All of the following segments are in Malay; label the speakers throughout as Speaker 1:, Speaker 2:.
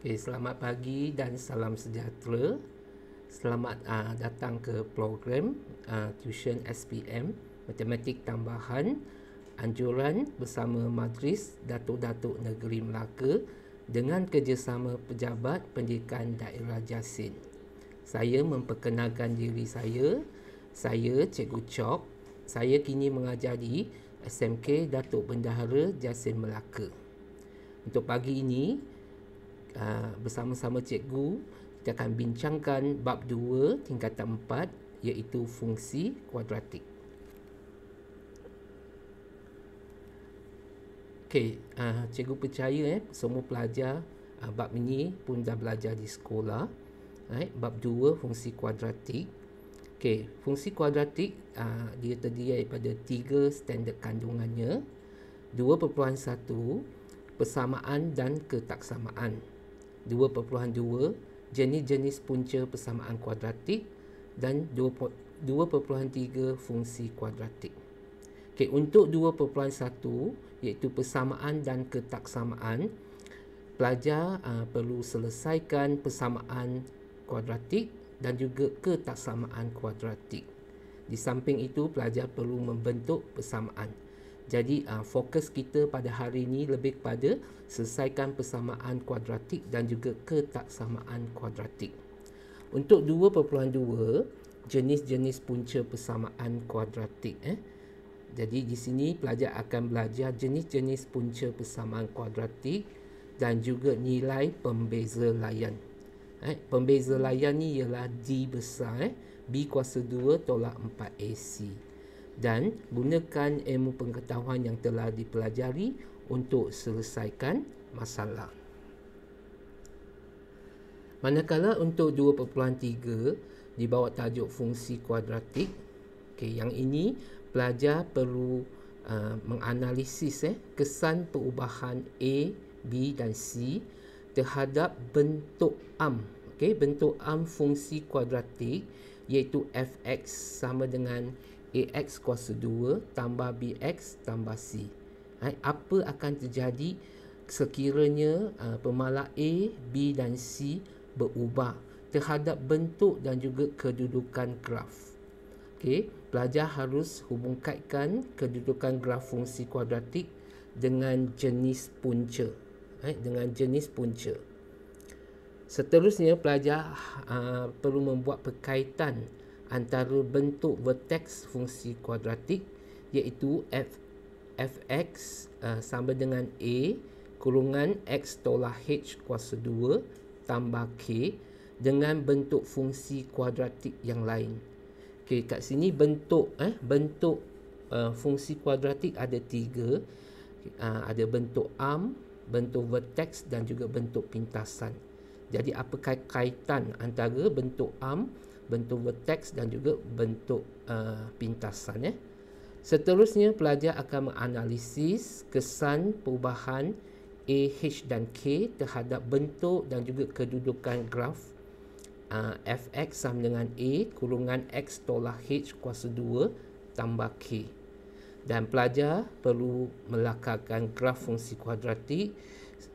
Speaker 1: Okay, selamat pagi dan salam sejahtera. Selamat uh, datang ke program uh, tuition SPM Matematik Tambahan Anjuran bersama Madris Datuk-Datuk Negeri Melaka dengan kerjasama Pejabat Pendidikan Daerah Jasin. Saya memperkenalkan diri saya. Saya Cikgu Chok. Saya kini mengajar di SMK Datuk Bendahara Jasin Melaka. Untuk pagi ini, Ah, bersama-sama cikgu kita akan bincangkan bab 2 tingkatan 4 iaitu fungsi kuadratik. Okey, uh, cikgu percaya eh semua pelajar uh, bab ini pun dah belajar di sekolah. Right, bab 2 fungsi kuadratik. Okey, fungsi kuadratik uh, dia terdiri daripada tiga standard kandungannya. 2.1 persamaan dan ketaksamaan. 2.2 jenis-jenis punca persamaan kuadratik dan 2.3 fungsi kuadratik. Okey, untuk 2.1 iaitu persamaan dan ketaksamaan, pelajar uh, perlu selesaikan persamaan kuadratik dan juga ketaksamaan kuadratik. Di samping itu, pelajar perlu membentuk persamaan. Jadi uh, fokus kita pada hari ini lebih kepada selesaikan persamaan kuadratik dan juga ketaksamaan kuadratik. Untuk 2.2 jenis-jenis punca persamaan kuadratik eh. Jadi di sini pelajar akan belajar jenis-jenis punca persamaan kuadratik dan juga nilai pembeza layan. Eh, pembeza layan ni ialah D besar eh. B kuasa 2 tolak 4AC dan gunakan ilmu pengetahuan yang telah dipelajari untuk selesaikan masalah. Manakala untuk 2.3 di bawah tajuk fungsi kuadratik, okay, yang ini pelajar perlu uh, menganalisis eh, kesan perubahan A, B dan C terhadap bentuk am. Okay, bentuk am fungsi kuadratik iaitu fx sama dengan AX kuasa 2 tambah BX tambah C. Hai, apa akan terjadi sekiranya uh, pemalak A, B dan C berubah terhadap bentuk dan juga kedudukan graf. Okay, pelajar harus hubungkaitkan kedudukan graf fungsi kuadratik dengan jenis punca. Hai, dengan jenis punca. Seterusnya, pelajar uh, perlu membuat perkaitan antara bentuk vertex fungsi kuadratik iaitu f fx uh, sama dengan a kurungan x tolak h kuasa 2 tambah k dengan bentuk fungsi kuadratik yang lain. Okey, kat sini bentuk eh bentuk uh, fungsi kuadratik ada tiga. Uh, ada bentuk am, bentuk vertex dan juga bentuk pintasan. Jadi apa kaitan antara bentuk am bentuk vertex dan juga bentuk uh, pintasan. Eh. Seterusnya, pelajar akan menganalisis kesan perubahan A, H dan K terhadap bentuk dan juga kedudukan graf uh, Fx sama dengan A kurungan X tolak H kuasa 2 tambah K. Dan pelajar perlu melakarkan graf fungsi kuadratik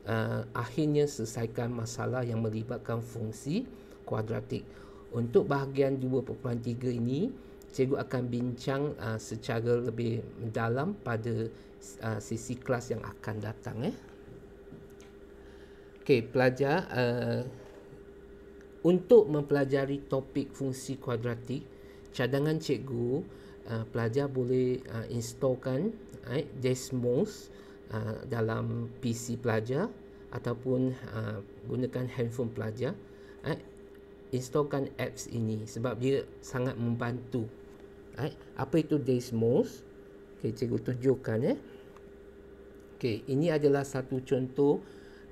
Speaker 1: uh, akhirnya selesaikan masalah yang melibatkan fungsi kuadratik. Untuk bahagian 2.3 ini, cikgu akan bincang uh, secara lebih mendalam pada uh, sesi kelas yang akan datang. Eh. Okey, pelajar. Uh, untuk mempelajari topik fungsi kuadratik, cadangan cikgu, uh, pelajar boleh uh, installkan eh, Desmos uh, dalam PC pelajar ataupun uh, gunakan handphone pelajar. Eh, installkan apps ini sebab dia sangat membantu. Right? Apa itu Desmos? Okay, cikgu tunjukkan ya. Eh? Okay, ini adalah satu contoh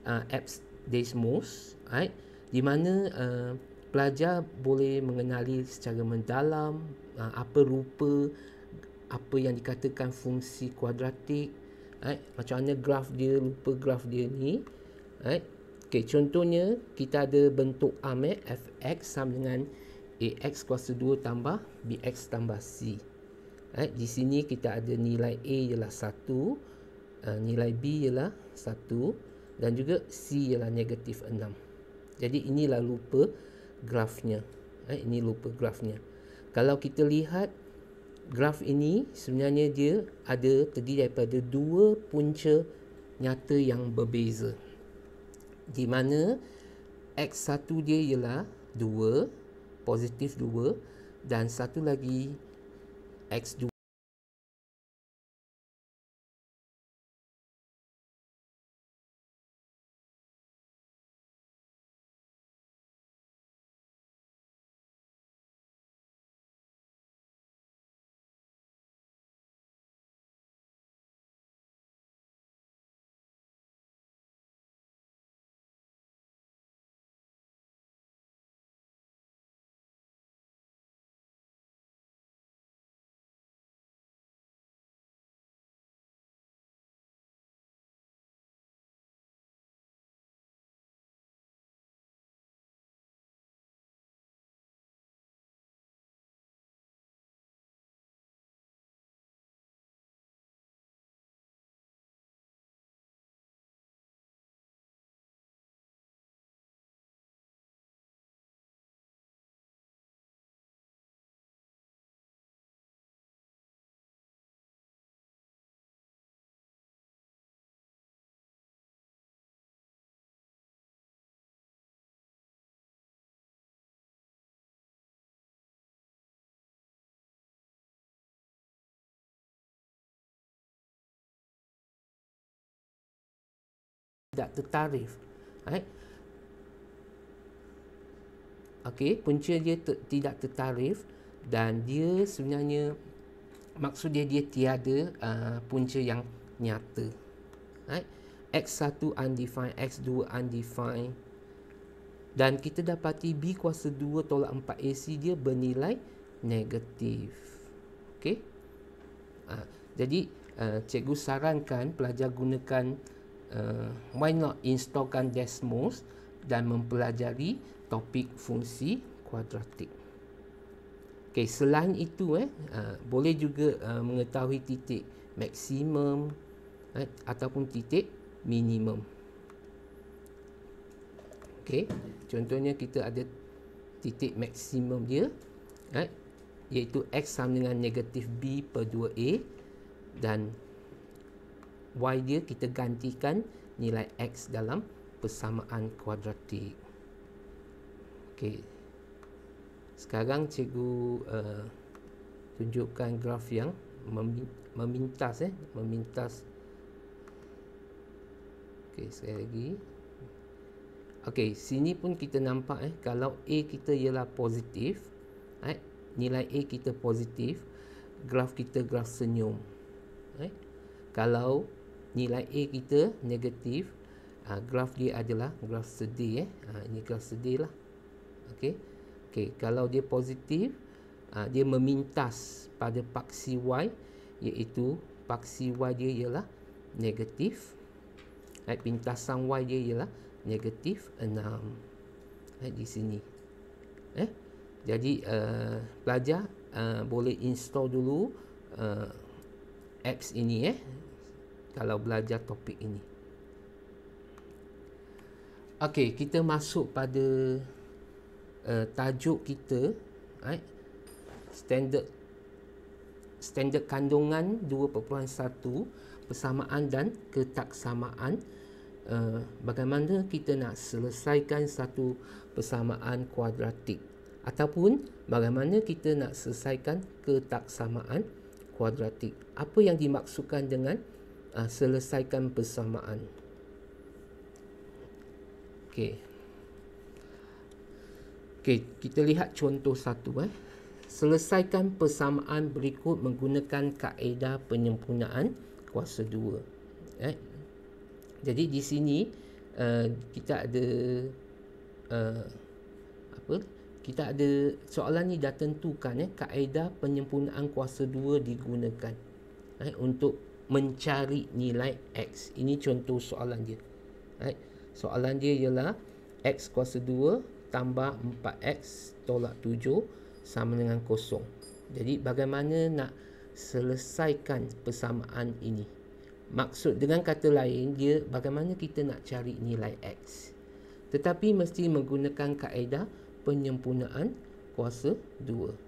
Speaker 1: uh, apps Desmos. Right? Di mana uh, pelajar boleh mengenali secara mendalam uh, apa rupa apa yang dikatakan fungsi kuadratik right? macam mana graf dia rupa graf dia ni right? okay, contohnya kita ada bentuk am eh, f x sama dengan ax kuasa 2 tambah bx tambah c. Right? Di sini kita ada nilai a ialah 1, uh, nilai b ialah 1 dan juga c ialah negatif 6. Jadi inilah lupa grafnya. Right? Ini lupa grafnya. Kalau kita lihat graf ini sebenarnya dia ada terdiri daripada dua punca nyata yang berbeza. Di mana x1 dia ialah 2 positif 2 dan satu lagi x2 tidak tertarif. Right? Okey, punca dia ter, tidak tertarif dan dia sebenarnya maksud dia dia tiada uh, punca yang nyata. Right? X1 undefined, X2 undefined dan kita dapati B kuasa 2 tolak 4 AC dia bernilai negatif. Okey. Ah, jadi uh, cikgu sarankan pelajar gunakan uh, why not installkan Desmos dan mempelajari topik fungsi kuadratik. Okay, selain itu eh, uh, boleh juga uh, mengetahui titik maksimum eh, ataupun titik minimum. Okay, contohnya kita ada titik maksimum dia eh, iaitu X sama dengan negatif B per 2A dan y dia kita gantikan nilai x dalam persamaan kuadratik. Okey. Sekarang cikgu uh, tunjukkan graf yang memintas eh memintas Okey, sekali lagi. Okey, sini pun kita nampak eh kalau a kita ialah positif, right? Nilai a kita positif, graf kita graf senyum. Right? Kalau nilai A kita negatif uh, graf dia adalah graf sedih eh. uh, ini graf sedih lah okay. Okay, kalau dia positif uh, dia memintas pada paksi Y iaitu paksi Y dia ialah negatif right, eh, pintasan Y dia ialah negatif 6 right, eh, di sini eh? jadi uh, pelajar uh, boleh install dulu uh, apps ini eh kalau belajar topik ini. Okey, kita masuk pada uh, tajuk kita, right? Standard standard kandungan 2.1 persamaan dan ketaksamaan uh, bagaimana kita nak selesaikan satu persamaan kuadratik ataupun bagaimana kita nak selesaikan ketaksamaan kuadratik. Apa yang dimaksudkan dengan uh, selesaikan persamaan. Okey. Okey, kita lihat contoh satu eh. Selesaikan persamaan berikut menggunakan kaedah penyempurnaan kuasa 2. Eh. Jadi di sini uh, kita ada uh, apa? Kita ada soalan ni dah tentukan eh kaedah penyempurnaan kuasa 2 digunakan. Eh untuk mencari nilai X. Ini contoh soalan dia. Right? Soalan dia ialah X kuasa 2 tambah 4X tolak 7 sama dengan kosong. Jadi bagaimana nak selesaikan persamaan ini? Maksud dengan kata lain dia bagaimana kita nak cari nilai X. Tetapi mesti menggunakan kaedah penyempurnaan kuasa 2.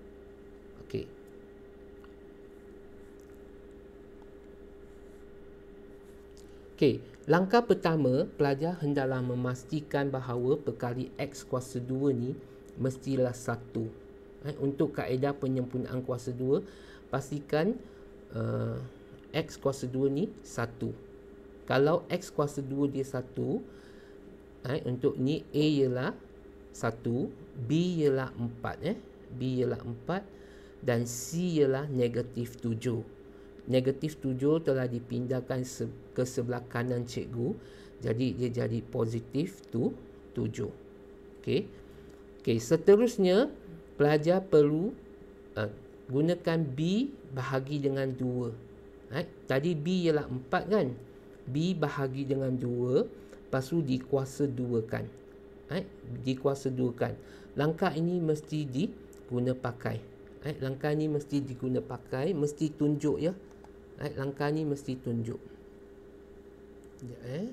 Speaker 1: Okey, langkah pertama pelajar hendaklah memastikan bahawa perkali x kuasa 2 ni mestilah 1. Eh, untuk kaedah penyempurnaan kuasa 2, pastikan uh, x kuasa 2 ni 1. Kalau x kuasa 2 dia 1, eh, untuk ni a ialah 1, b ialah 4. Eh. B ialah 4 dan c ialah negatif 7 negatif 7 telah dipindahkan se- ke sebelah kanan cikgu jadi dia jadi positif 2 7 okey okey seterusnya pelajar perlu uh, gunakan b bahagi dengan 2 right tadi b ialah 4 kan b bahagi dengan 2 lepas tu dikuasa 2 kan right dikuasa 2 kan langkah ini mesti diguna pakai Eh, langkah ni mesti diguna pakai mesti tunjuk ya Eh, langkah ni mesti tunjuk. Ya, eh.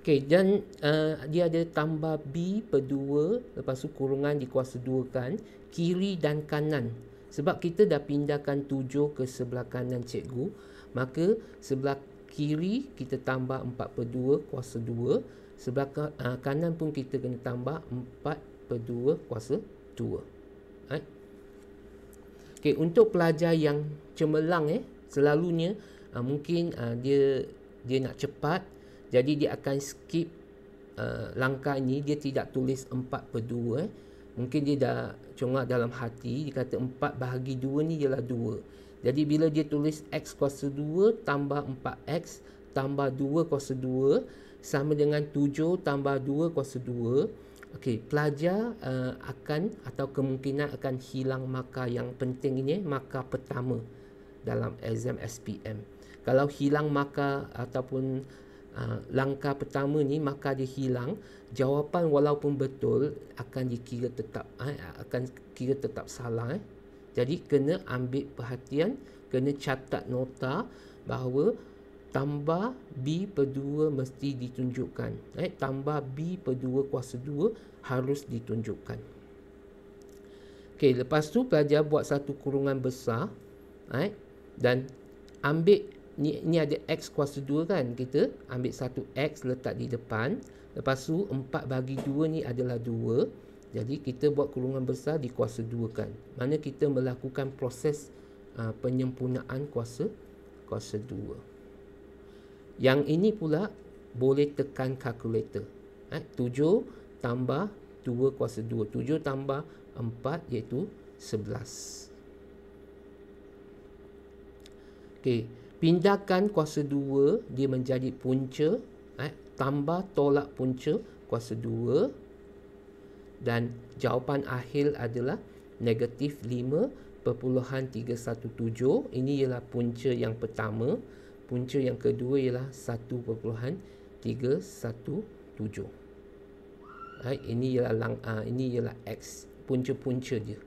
Speaker 1: Okay, dan uh, dia ada tambah B per 2 lepas tu kurungan dikuasa 2 kan kiri dan kanan sebab kita dah pindahkan 7 ke sebelah kanan cikgu maka sebelah kiri kita tambah 4 per 2 kuasa sebelah ah, uh, kanan pun kita kena tambah 4 per 2 kuasa 2 right? okay, untuk pelajar yang cemerlang eh, selalunya uh, mungkin uh, dia dia nak cepat jadi dia akan skip uh, langkah ini dia tidak tulis 4 per 2 eh. mungkin dia dah congak dalam hati dia kata 4 bahagi 2 ni ialah 2 jadi bila dia tulis x kuasa 2 tambah 4x tambah 2 kuasa 2 sama dengan 7 tambah 2 kuasa 2 okey pelajar uh, akan atau kemungkinan akan hilang maka yang penting ini markah pertama dalam exam SPM kalau hilang maka ataupun uh, langkah pertama ni markah dia hilang jawapan walaupun betul akan dikira tetap eh, akan kira tetap salah eh. jadi kena ambil perhatian kena catat nota bahawa tambah B per 2 mesti ditunjukkan. Right? Tambah B per 2 kuasa 2 harus ditunjukkan. Okay, lepas tu pelajar buat satu kurungan besar right? dan ambil ni, ni ada X kuasa 2 kan kita ambil satu X letak di depan lepas tu 4 bagi 2 ni adalah 2 jadi kita buat kurungan besar di kuasa 2 kan mana kita melakukan proses uh, penyempurnaan kuasa kuasa 2 yang ini pula boleh tekan kalkulator. Eh, 7 tambah 2 kuasa 2. 7 tambah 4 iaitu 11. Okay, pindahkan kuasa 2 dia menjadi punca. Eh, tambah tolak punca kuasa 2. Dan jawapan akhir adalah negatif 5.317. Ini ialah punca yang pertama. Punca yang kedua ialah 1.317. Right? Ini ialah lang, uh, ini ialah X punca-punca dia.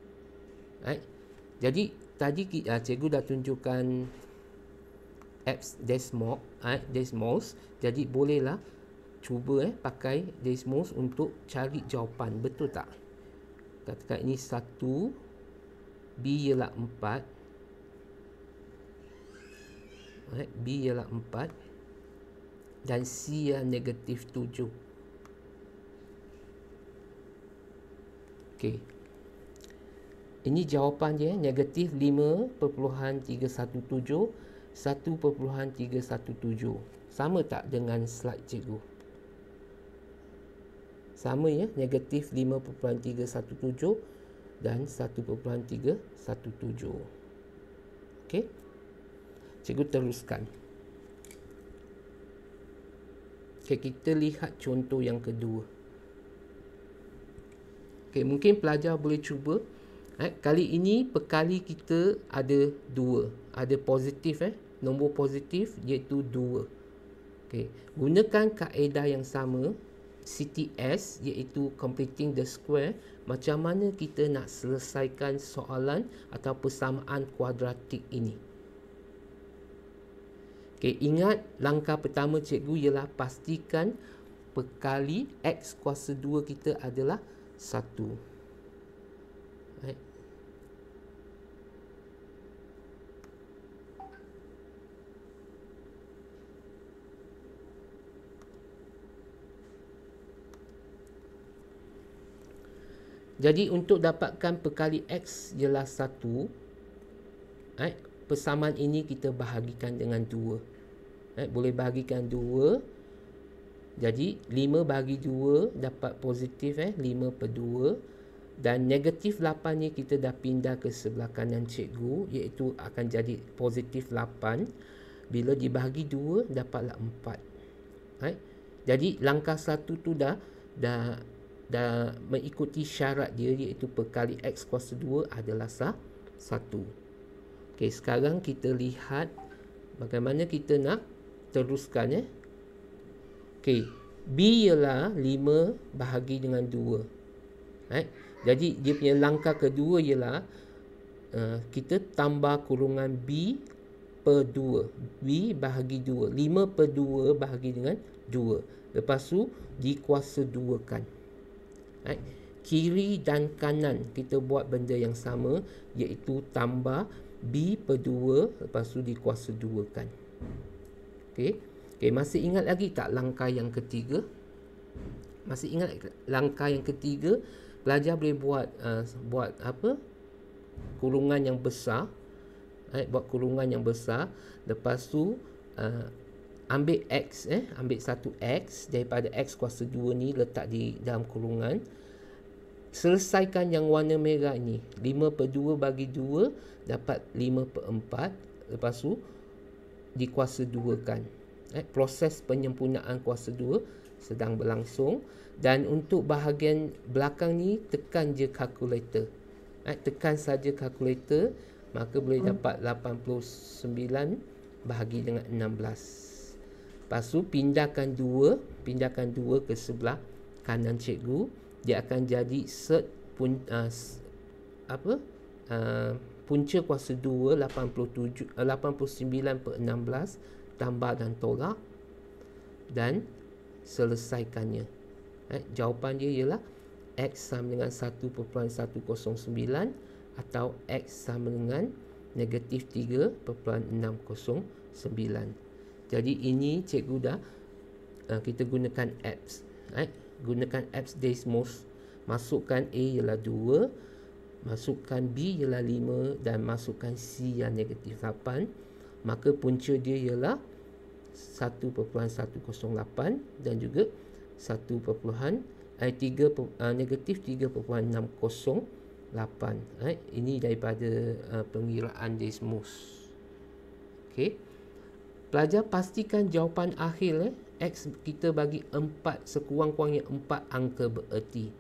Speaker 1: Right? Jadi tadi uh, cikgu dah tunjukkan x Desmos, right? Desmos. Jadi bolehlah cuba eh pakai Desmos untuk cari jawapan, betul tak? Katakan ini 1 B ialah 4 right? Eh, B ialah 4 dan C ialah negatif 7 Okey, ini jawapan dia negatif 5.317 1.317 sama tak dengan slide cikgu sama ya negatif 5.317 dan 1.317. Okey. Cikgu teruskan. Okay, kita lihat contoh yang kedua. Okay, mungkin pelajar boleh cuba. Eh, kali ini perkali kita ada dua. Ada positif eh. Nombor positif iaitu dua. Okay. Gunakan kaedah yang sama. CTS iaitu completing the square. Macam mana kita nak selesaikan soalan atau persamaan kuadratik ini. Okay, ingat langkah pertama cikgu ialah pastikan perkali X kuasa 2 kita adalah 1. Right. Jadi untuk dapatkan perkali X ialah 1, right, persamaan ini kita bahagikan dengan dua. Eh, boleh bahagikan dua. Jadi, lima bagi dua dapat positif. Eh, lima per dua. Dan negatif lapan ni kita dah pindah ke sebelah kanan cikgu. Iaitu akan jadi positif lapan. Bila dibahagi dua, dapatlah empat. Eh? Jadi, langkah satu tu dah, dah, dah mengikuti syarat dia. Iaitu perkali X kuasa dua adalah sah satu. Okay, sekarang kita lihat bagaimana kita nak teruskan ya. Eh? Okey, B ialah 5 bahagi dengan 2. Right? Jadi dia punya langkah kedua ialah uh, kita tambah kurungan B per 2. B bahagi 2. 5 per 2 bahagi dengan 2. Lepas tu dikuasa 2 kan. Right? Kiri dan kanan kita buat benda yang sama iaitu tambah B per 2 lepas tu dikuasa 2 kan. Okay, Okey, masih ingat lagi tak langkah yang ketiga? Masih ingat langkah yang ketiga? Pelajar boleh buat uh, buat apa? Kurungan yang besar. Eh, buat kurungan yang besar. Lepas tu uh, ambil x eh, ambil satu x daripada x kuasa 2 ni letak di dalam kurungan selesaikan yang warna merah ni 5 per 2 bagi 2 dapat 5 per 4 lepas tu dikuasa 2 kan eh, proses penyempurnaan kuasa 2 sedang berlangsung dan untuk bahagian belakang ni tekan je kalkulator, eh, tekan saja kalkulator maka boleh dapat 89 bahagi dengan 16 lepas tu pindahkan 2 pindahkan 2 ke sebelah kanan cikgu dia akan jadi set pun uh, apa uh, punca kuasa 2 87 uh, 89 per 16 tambah dan tolak dan selesaikannya eh, jawapan dia ialah x sama dengan 1.109 atau x sama dengan negatif 3.609 jadi ini cikgu dah uh, kita gunakan apps eh, gunakan apps Desmos masukkan A ialah 2 masukkan B ialah 5 dan masukkan C yang negatif 8 maka punca dia ialah 1.108 dan juga 1.3 eh, eh, negatif 3.608 eh, ini daripada uh, pengiraan Desmos Okay. Pelajar pastikan jawapan akhir eh, X kita bagi 4 sekurang-kurangnya 4 angka bererti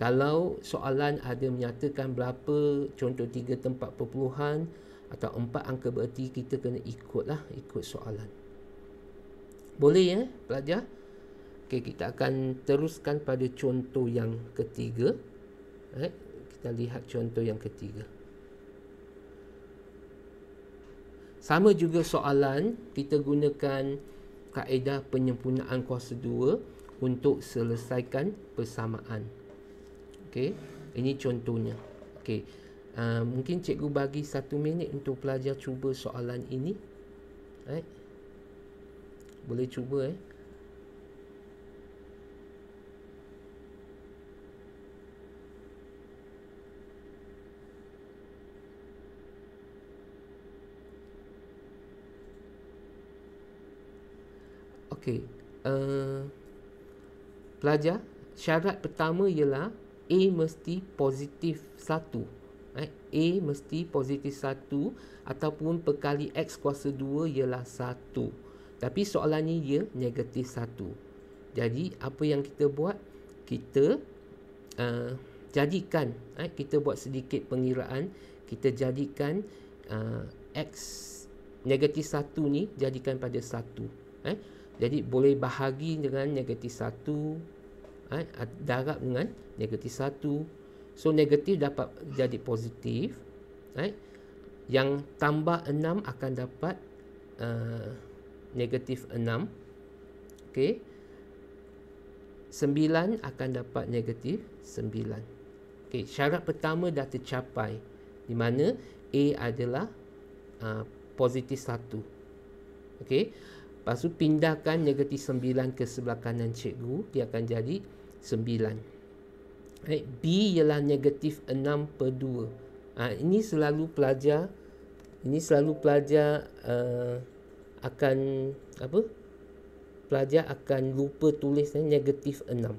Speaker 1: kalau soalan ada menyatakan berapa contoh 3 tempat perpuluhan atau 4 angka bererti kita kena ikutlah ikut soalan boleh ya pelajar Okay kita akan teruskan pada contoh yang ketiga right? Eh, kita lihat contoh yang ketiga sama juga soalan kita gunakan kaedah penyempurnaan kuasa dua untuk selesaikan persamaan. Okey, ini contohnya. Okey, uh, mungkin cikgu bagi satu minit untuk pelajar cuba soalan ini. Eh? Boleh cuba eh. Okey. Uh, pelajar, syarat pertama ialah A mesti positif 1. Right? Eh, A mesti positif 1 ataupun perkali X kuasa 2 ialah 1. Tapi soalan ni ia negatif 1. Jadi apa yang kita buat? Kita uh, jadikan, right? kita buat sedikit pengiraan. Kita jadikan uh, X negatif 1 ni jadikan pada 1. Eh? Jadi boleh bahagi dengan negatif 1 eh, Darab dengan negatif 1 So negatif dapat jadi positif eh. Yang tambah 6 eh, akan dapat negatif 6 okay. 9 akan dapat negatif 9 okay. Syarat pertama dah tercapai Di mana A adalah uh, positif 1 Okay Lepas tu pindahkan negatif sembilan ke sebelah kanan cikgu. Dia akan jadi sembilan. Right? B ialah negatif enam per dua. Ha, ini selalu pelajar ini selalu pelajar uh, akan apa? Pelajar akan lupa tulis eh, negatif enam.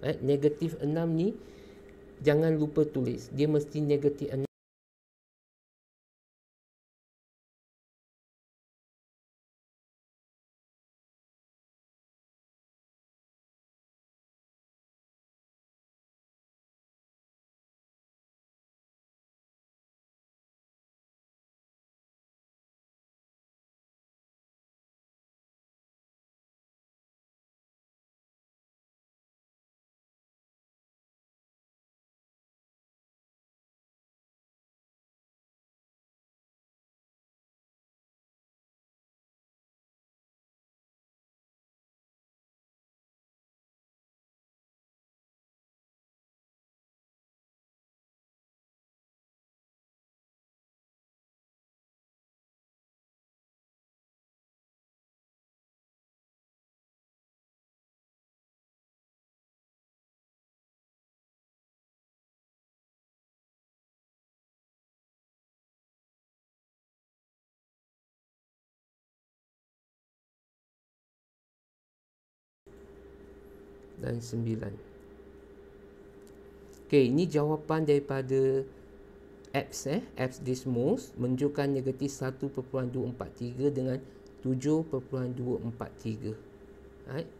Speaker 1: Right? Negatif enam ni jangan lupa tulis. Dia mesti negatif enam. dan 9 Okay, ini jawapan daripada apps eh, apps Dismos menunjukkan negatif 1.243 dengan 7.243 right?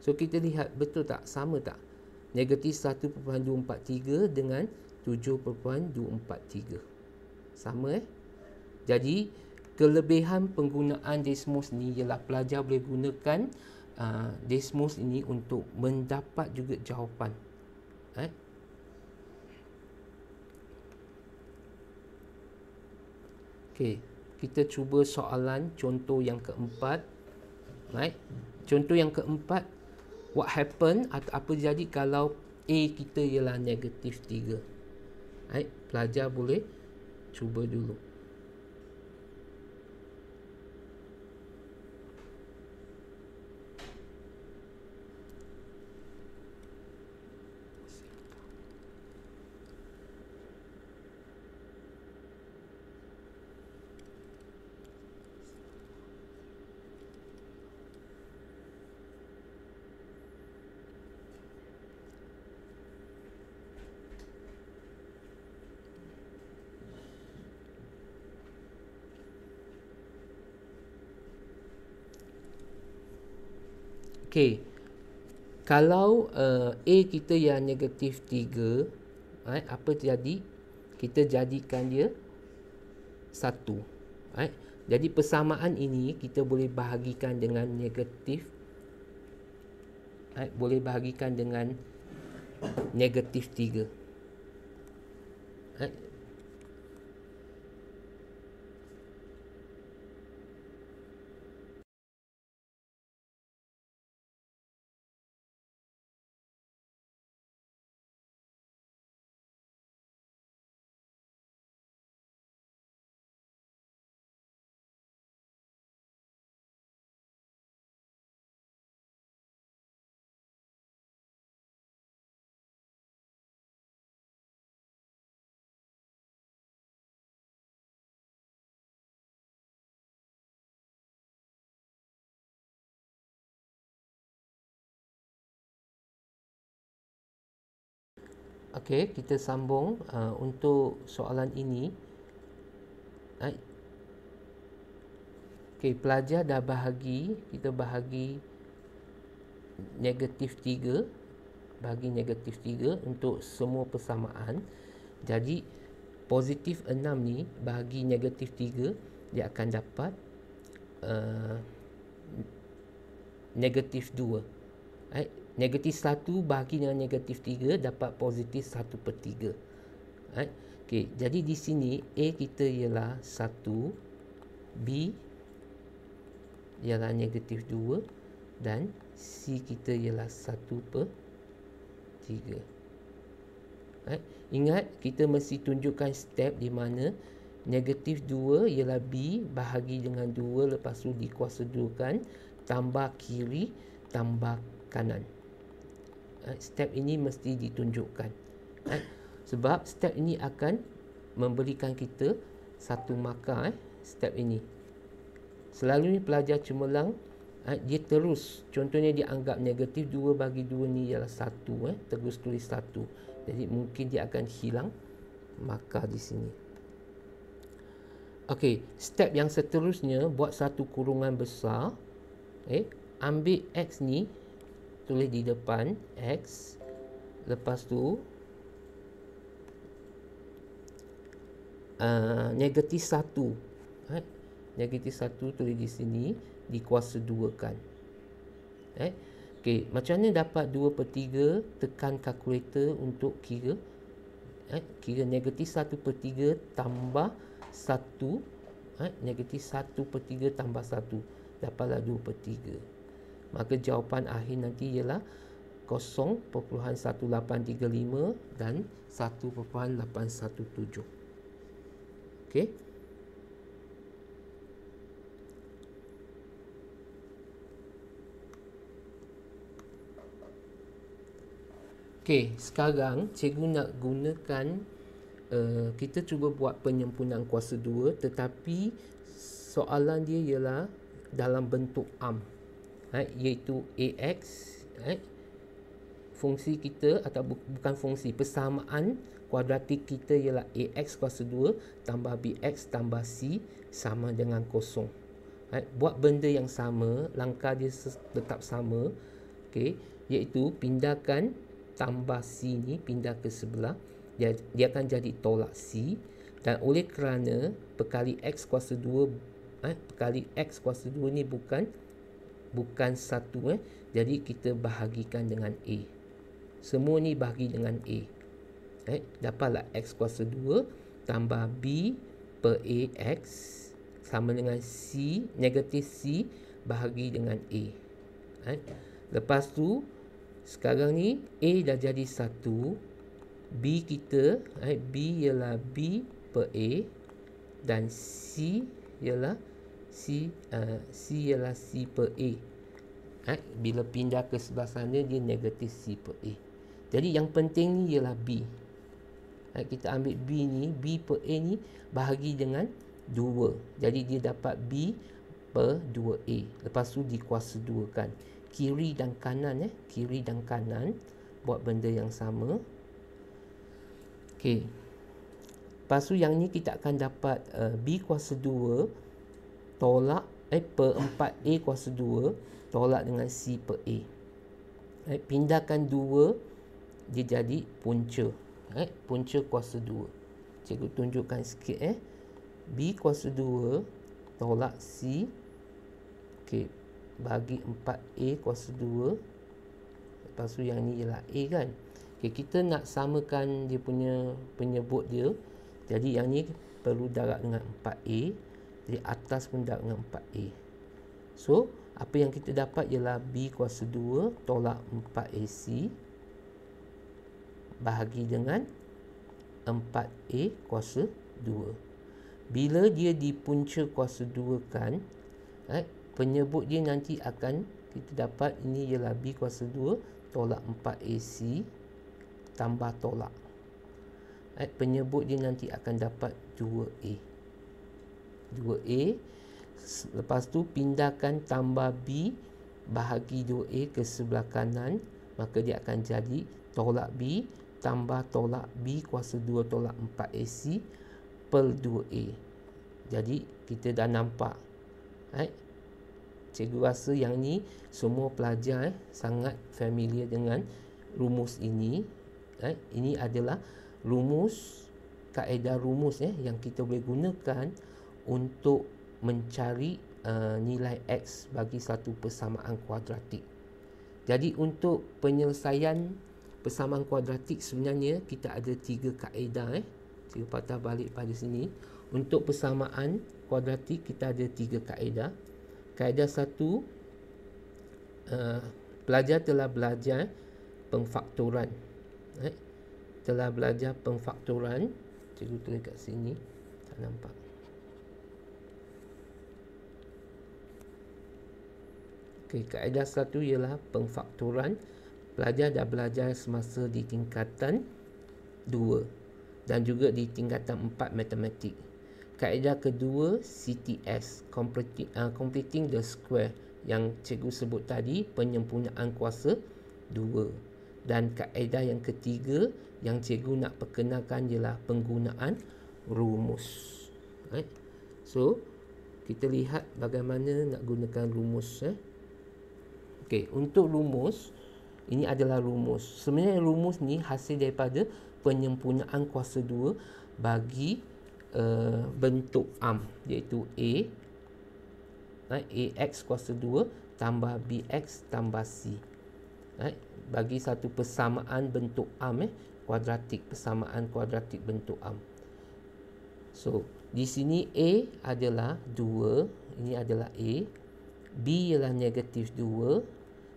Speaker 1: so kita lihat betul tak, sama tak negatif 1.243 dengan 7.243 sama eh jadi, kelebihan penggunaan Dismos ni ialah pelajar boleh gunakan uh, Desmos ini untuk mendapat juga jawapan eh? Okay. Kita cuba soalan contoh yang keempat right? Contoh yang keempat What happen atau apa jadi kalau A kita ialah negatif 3 right? Pelajar boleh cuba dulu Okey. Kalau uh, A kita yang negatif 3, right, apa terjadi? Kita jadikan dia 1. Right? Jadi persamaan ini kita boleh bahagikan dengan negatif. Right? Boleh bahagikan dengan negatif 3. Right? Okey, kita sambung uh, untuk soalan ini. Right. Okey, pelajar dah bahagi, kita bahagi negatif 3 bahagi negatif 3 untuk semua persamaan. Jadi positif 6 ni bahagi negatif 3 dia akan dapat uh, negatif 2. Right. Negatif 1 bahagi dengan negatif 3 dapat positif 1 per 3. Right? Okay, jadi di sini A kita ialah 1, B ialah negatif 2 dan C kita ialah 1 per 3. Right? Ingat kita mesti tunjukkan step di mana negatif 2 ialah B bahagi dengan 2 lepas tu dikuasa 2 kan tambah kiri tambah kanan. Eh, step ini mesti ditunjukkan eh? sebab step ini akan memberikan kita satu markah eh? step ini selalunya pelajar cemerlang eh? dia terus contohnya dia anggap negatif 2 bagi 2 ni ialah 1 eh? terus tulis 1 jadi mungkin dia akan hilang markah di sini Okey, step yang seterusnya buat satu kurungan besar. Eh, ambil x ni tulis di depan X lepas tu uh, negatif 1 right? Eh, negatif 1 tulis di sini dikuasa 2 kan eh? Okay, macam mana dapat 2 per 3 tekan kalkulator untuk kira eh? kira negatif 1 per 3 tambah 1 eh? negatif 1 per 3 tambah 1 dapatlah 2 per 3 maka jawapan akhir nanti ialah 0.1835 dan 1.817 ok ok sekarang cikgu nak gunakan uh, kita cuba buat penyempunan kuasa 2 tetapi soalan dia ialah dalam bentuk am um right, iaitu AX right, fungsi kita atau bu bukan fungsi persamaan kuadratik kita ialah AX kuasa 2 tambah BX tambah C sama dengan kosong right, buat benda yang sama langkah dia tetap sama okay, iaitu pindahkan tambah C ni pindah ke sebelah dia, dia akan jadi tolak C dan oleh kerana perkali X kuasa 2 eh, perkali X kuasa 2 ni bukan bukan satu eh. Jadi kita bahagikan dengan A. Semua ni bahagi dengan A. Eh, dapatlah X kuasa 2 tambah B per x sama dengan C, negatif C bahagi dengan A. Eh, lepas tu, sekarang ni A dah jadi satu, B kita, eh, B ialah B per A dan C ialah C uh, C ialah C per A ha? Bila pindah ke sebelah sana Dia negatif C per A Jadi yang penting ni ialah B ha? Kita ambil B ni B per A ni bahagi dengan 2 Jadi dia dapat B per 2A Lepas tu dikuasa 2 kan Kiri dan kanan eh Kiri dan kanan Buat benda yang sama Okay Lepas tu yang ni kita akan dapat uh, B kuasa 2 tolak eh per 4 A kuasa 2 tolak dengan C per A eh, pindahkan 2 dia jadi punca eh, punca kuasa 2 cikgu tunjukkan sikit eh B kuasa 2 tolak C ok bagi 4 A kuasa 2 lepas tu yang ni ialah A kan ok kita nak samakan dia punya penyebut dia jadi yang ni perlu darab dengan 4A di atas pundak dengan 4A. So, apa yang kita dapat ialah B kuasa 2 tolak 4AC bahagi dengan 4A kuasa 2. Bila dia di kuasa 2 kan, right, eh, penyebut dia nanti akan kita dapat ini ialah B kuasa 2 tolak 4AC tambah tolak. Right, eh, penyebut dia nanti akan dapat 2A. 2A Lepas tu pindahkan tambah B Bahagi 2A ke sebelah kanan Maka dia akan jadi tolak B Tambah tolak B kuasa 2 tolak 4AC Per 2A Jadi kita dah nampak Right Cikgu rasa yang ni semua pelajar eh, sangat familiar dengan rumus ini. Eh. Ini adalah rumus, kaedah rumus eh, yang kita boleh gunakan untuk mencari uh, nilai X bagi satu persamaan kuadratik. Jadi untuk penyelesaian persamaan kuadratik sebenarnya kita ada tiga kaedah eh. Tiga patah balik pada sini. Untuk persamaan kuadratik kita ada tiga kaedah. Kaedah satu, uh, pelajar telah belajar pengfaktoran. Eh. Telah belajar pengfaktoran. Cikgu tulis kat sini. Tak nampak. Okay, kaedah satu ialah pengfakturan pelajar dah belajar semasa di tingkatan 2 dan juga di tingkatan 4 matematik. Kaedah kedua CTS completing, uh, completing the square yang cikgu sebut tadi penyempurnaan kuasa 2 dan kaedah yang ketiga yang cikgu nak perkenalkan ialah penggunaan rumus. Right? So kita lihat bagaimana nak gunakan rumus eh. Okey, untuk rumus ini adalah rumus. Sebenarnya rumus ni hasil daripada penyempurnaan kuasa 2 bagi uh, bentuk am iaitu a right, ax kuasa 2 tambah bx tambah c. Right, bagi satu persamaan bentuk am eh kuadratik persamaan kuadratik bentuk am. So, di sini a adalah 2, ini adalah a, b ialah negatif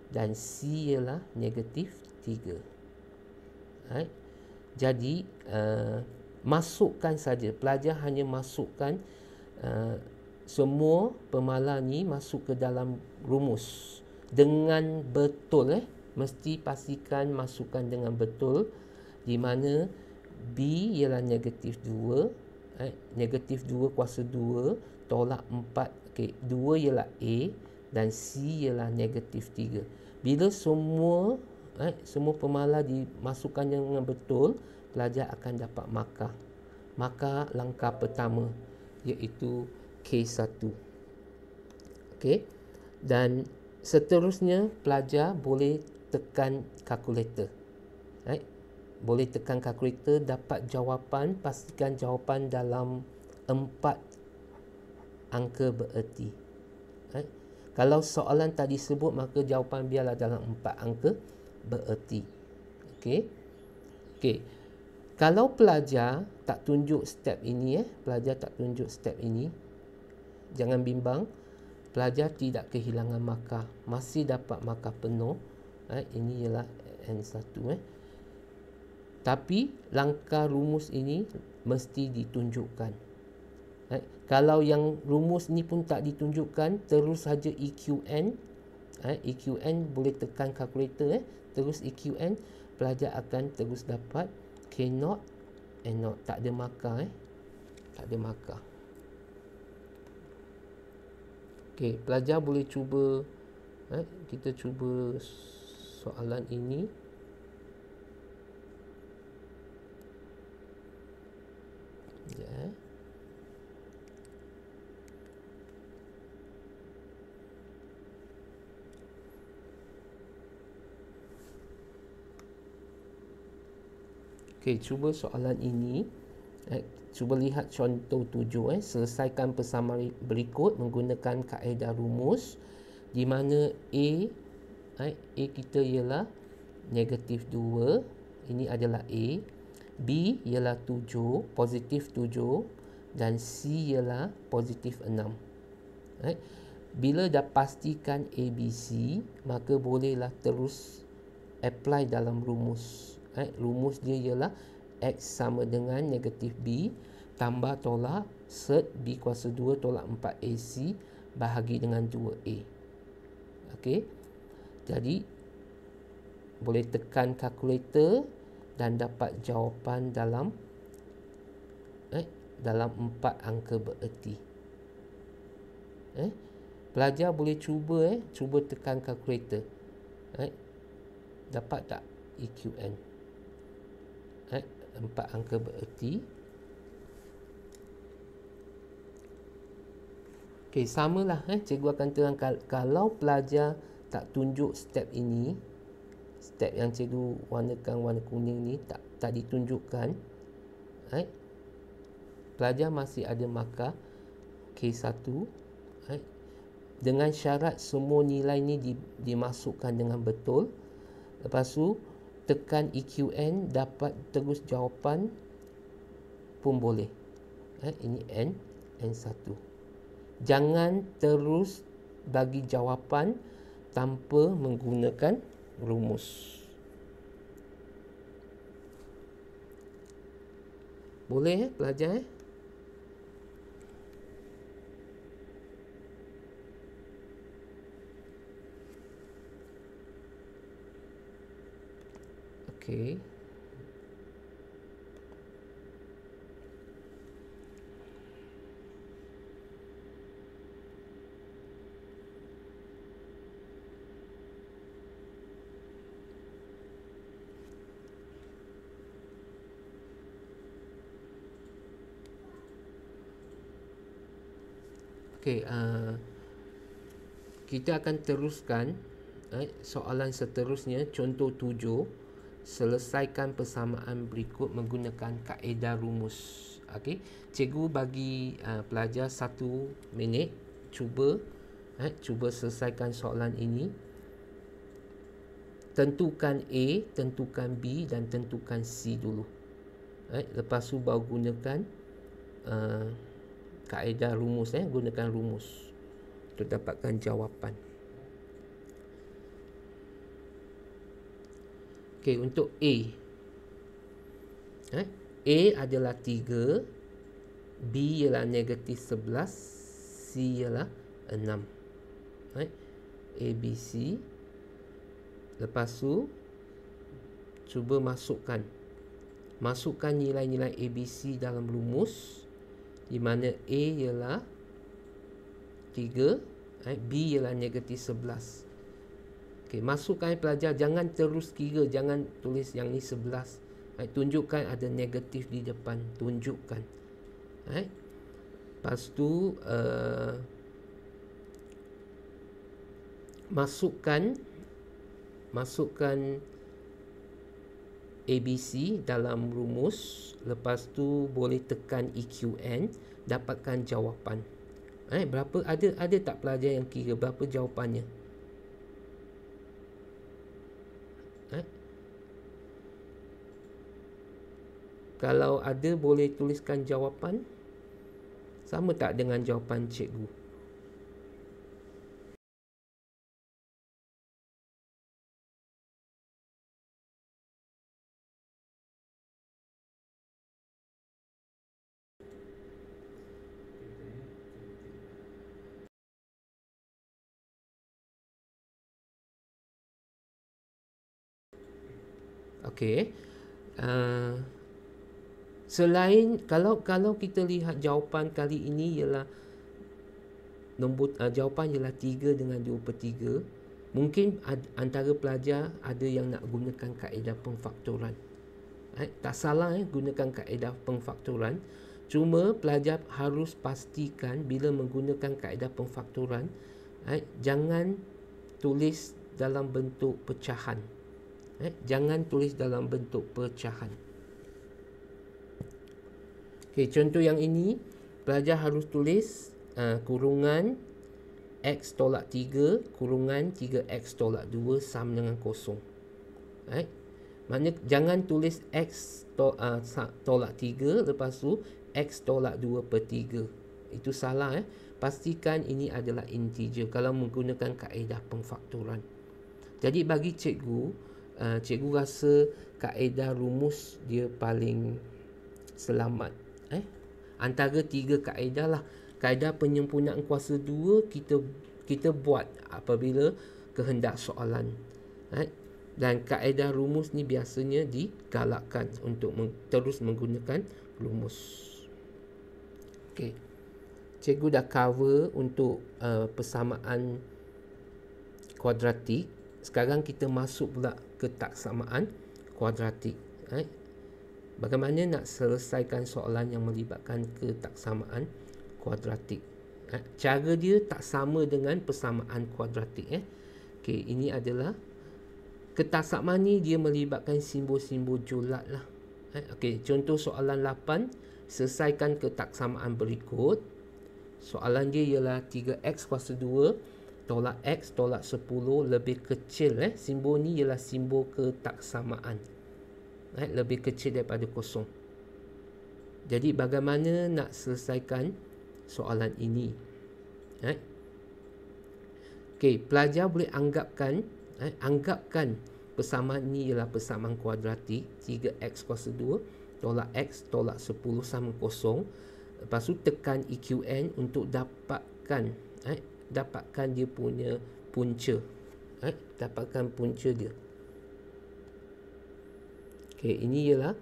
Speaker 1: dan C ialah negatif 3 right? jadi uh, masukkan saja pelajar hanya masukkan uh, semua pemalar ni masuk ke dalam rumus dengan betul eh mesti pastikan masukkan dengan betul di mana B ialah negatif 2 eh? negatif 2 kuasa 2 tolak 4 okay. 2 ialah A dan C ialah negatif 3. Bila semua eh, semua pemalah dimasukkan dengan betul, pelajar akan dapat maka maka langkah pertama iaitu K1. Okey. Dan seterusnya pelajar boleh tekan kalkulator. Right? Boleh tekan kalkulator dapat jawapan, pastikan jawapan dalam empat angka bererti. Right? Kalau soalan tadi sebut maka jawapan biarlah dalam empat angka bererti. Okey. Okey. Kalau pelajar tak tunjuk step ini eh, pelajar tak tunjuk step ini. Jangan bimbang. Pelajar tidak kehilangan markah, masih dapat markah penuh. Eh, ini ialah N1 eh. Tapi langkah rumus ini mesti ditunjukkan Right? Eh, kalau yang rumus ni pun tak ditunjukkan, terus saja EQN. Right? Eh, EQN boleh tekan kalkulator. Eh? Terus EQN, pelajar akan terus dapat K0, n not Tak ada markah. Eh? Tak ada markah. Okay, pelajar boleh cuba eh, kita cuba soalan ini yeah. Okey, cuba soalan ini. Eh, cuba lihat contoh tujuh. Eh. Selesaikan persamaan berikut menggunakan kaedah rumus di mana A eh, A kita ialah negatif 2. Ini adalah A. B ialah 7, positif 7 dan C ialah positif 6. Eh, bila dah pastikan A, B, C, maka bolehlah terus apply dalam rumus eh, rumus dia ialah X sama dengan negatif B tambah tolak set B kuasa 2 tolak 4AC bahagi dengan 2A. Okey. Jadi, boleh tekan kalkulator dan dapat jawapan dalam eh, dalam 4 angka bererti. Eh, pelajar boleh cuba eh, cuba tekan kalkulator. Eh, dapat tak EQN? empat angka bererti ok, samalah eh. cikgu akan terang kalau pelajar tak tunjuk step ini step yang cikgu warnakan warna kuning ni tak, tak ditunjukkan right? Eh, pelajar masih ada maka K1 right? Eh, dengan syarat semua nilai ni di, dimasukkan dengan betul lepas tu tekan EQN dapat terus jawapan pun boleh eh, ini N N1 jangan terus bagi jawapan tanpa menggunakan rumus boleh eh, eh? Okay. Okay, uh, kita akan teruskan uh, soalan seterusnya contoh tujuh selesaikan persamaan berikut menggunakan kaedah rumus. Okey, cikgu bagi uh, pelajar satu minit cuba eh, cuba selesaikan soalan ini. Tentukan A, tentukan B dan tentukan C dulu. Eh, lepas tu baru gunakan uh, kaedah rumus eh, gunakan rumus untuk dapatkan jawapan. Okey, untuk A. Eh? A adalah 3. B ialah negatif 11. C ialah 6. Eh? A, B, C. Lepas tu, cuba masukkan. Masukkan nilai-nilai A, B, C dalam rumus. Di mana A ialah 3. Eh? B ialah negatif 11. Okay, masukkan pelajar jangan terus kira jangan tulis yang ni sebelas right, eh, tunjukkan ada negatif di depan tunjukkan right. Eh, lepas tu uh, masukkan masukkan ABC dalam rumus lepas tu boleh tekan EQN dapatkan jawapan right, berapa ada ada tak pelajar yang kira berapa jawapannya Kalau ada boleh tuliskan jawapan Sama tak dengan jawapan cikgu? Okay. Uh, ah, Selain kalau kalau kita lihat jawapan kali ini ialah nombor uh, jawapan ialah 3 dengan 2 per 3 mungkin ad, antara pelajar ada yang nak gunakan kaedah pengfaktoran eh, tak salah eh, gunakan kaedah pengfaktoran cuma pelajar harus pastikan bila menggunakan kaedah pengfaktoran eh, jangan tulis dalam bentuk pecahan eh, jangan tulis dalam bentuk pecahan Okay, contoh yang ini, pelajar harus tulis uh, kurungan x tolak 3 kurungan 3x tolak 2 sama dengan kosong. Right? Maknanya jangan tulis x to, uh, tolak 3 lepas tu x tolak 2 per 3. Itu salah eh. Pastikan ini adalah integer kalau menggunakan kaedah pengfaktoran. Jadi bagi cikgu, uh, cikgu rasa kaedah rumus dia paling selamat eh antara tiga kaedah lah kaedah penyempurnaan kuasa dua kita kita buat apabila kehendak soalan eh? dan kaedah rumus ni biasanya digalakkan untuk men- terus menggunakan rumus okey cikgu dah cover untuk uh, persamaan kuadratik sekarang kita masuk pula ke taksamaan kuadratik eh? bagaimana nak selesaikan soalan yang melibatkan ketaksamaan kuadratik eh, cara dia tak sama dengan persamaan kuadratik eh okey ini adalah ketaksamaan ni dia melibatkan simbol-simbol julat lah eh? okey contoh soalan 8 selesaikan ketaksamaan berikut soalan dia ialah 3x kuasa 2 tolak x tolak 10 lebih kecil eh simbol ni ialah simbol ketaksamaan right, eh, lebih kecil daripada kosong. Jadi bagaimana nak selesaikan soalan ini? Right? Eh? Okay, pelajar boleh anggapkan right, eh, anggapkan persamaan ini ialah persamaan kuadratik 3x kuasa 2 tolak x tolak 10 sama kosong. Lepas tu tekan EQN untuk dapatkan right, dapatkan dia punya punca. Right? Dapatkan punca dia. Okey, ini ialah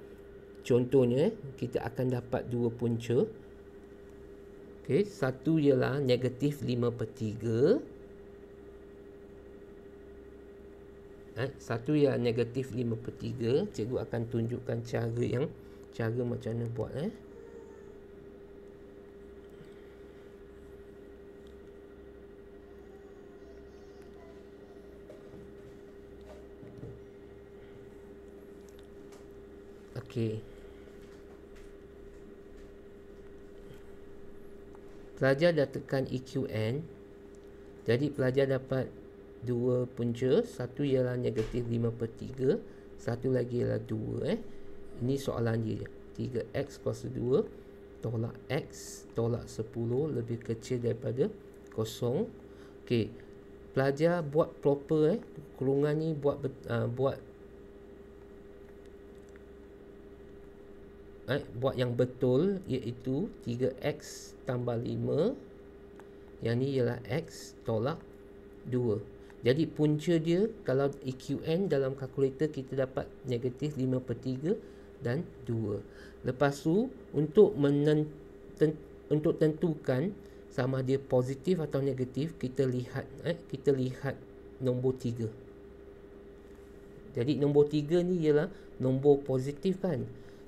Speaker 1: contohnya eh, kita akan dapat dua punca. Okey, satu ialah negatif 5 per 3. Eh, satu ialah negatif 5 per 3. Cikgu akan tunjukkan cara yang, cara macam mana buat eh. Okey. Pelajar dah tekan EQN. Jadi pelajar dapat dua punca. Satu ialah negatif 5 per 3. Satu lagi ialah 2. Eh. Ini soalan dia. 3X kos 2 tolak X tolak 10 lebih kecil daripada kosong. Okey. Pelajar buat proper eh. Kurungan ni buat uh, buat eh, buat yang betul iaitu 3x tambah 5 yang ni ialah x tolak 2 jadi punca dia kalau EQN dalam kalkulator kita dapat negatif 5 per 3 dan 2 lepas tu untuk menentukan untuk tentukan sama dia positif atau negatif kita lihat eh kita lihat nombor 3 jadi nombor tiga ni ialah nombor positif kan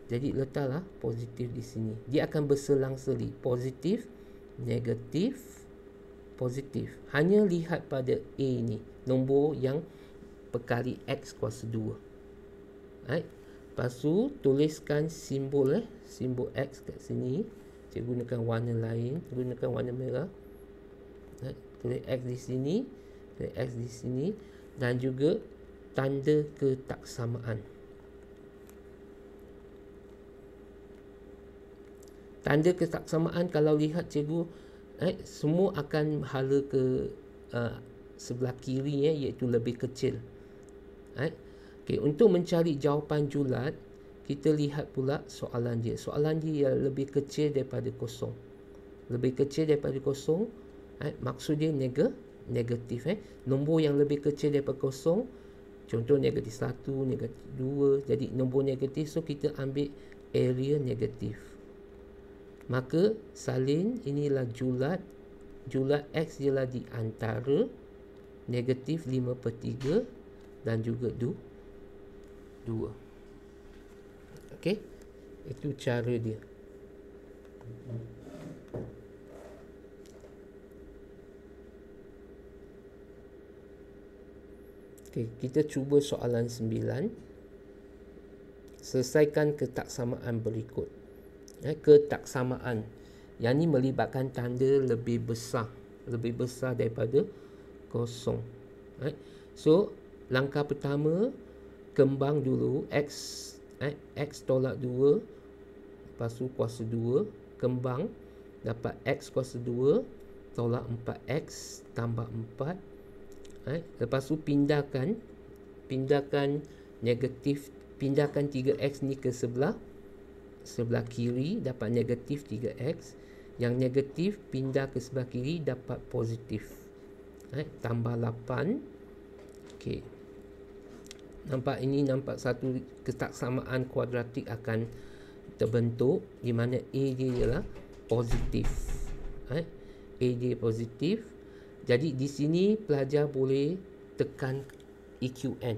Speaker 1: jadi letaklah positif di sini. Dia akan berselang-seli. Positif, negatif, positif. Hanya lihat pada A ni. Nombor yang perkali X kuasa 2. Right? Lepas tu, tuliskan simbol eh. Simbol X kat sini. Saya gunakan warna lain. Gunakan warna merah. Right? Tulis X di sini. Tulis X di sini. Dan juga tanda ketaksamaan. tanda kesaksamaan kalau lihat cikgu eh semua akan hala ke uh, sebelah kiri eh, iaitu lebih kecil eh okay, untuk mencari jawapan julat kita lihat pula soalan dia soalan dia yang lebih kecil daripada kosong lebih kecil daripada kosong eh maksud dia nega negatif eh nombor yang lebih kecil daripada kosong contoh negatif 1 negatif 2 jadi nombor negatif so kita ambil area negatif Maka salin inilah julat. Julat X ialah di antara negatif 5 per 3 dan juga 2. Okey. Itu cara dia. Okey, kita cuba soalan 9. Selesaikan ketaksamaan berikut eh, ketaksamaan yang ini melibatkan tanda lebih besar lebih besar daripada kosong eh. so langkah pertama kembang dulu x eh, x tolak 2 lepas tu kuasa 2 kembang dapat x kuasa 2 tolak 4x tambah 4 eh. lepas tu pindahkan pindahkan negatif pindahkan 3x ni ke sebelah sebelah kiri dapat negatif 3x yang negatif pindah ke sebelah kiri dapat positif right? Eh, tambah 8 ok nampak ini nampak satu ketaksamaan kuadratik akan terbentuk di mana A dia ialah positif right? Eh, A dia positif jadi di sini pelajar boleh tekan EQN